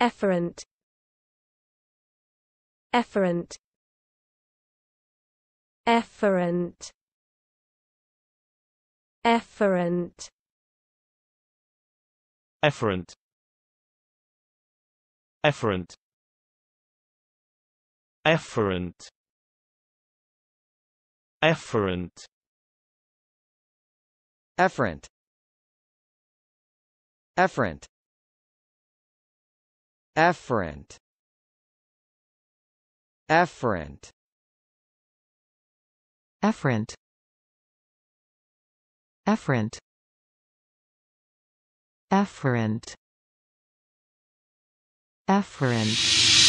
efferent efferent efferent efferent efferent efferent efferent efferent efferent efferent Efferent Efferent Efferent Efferent Efferent Efferent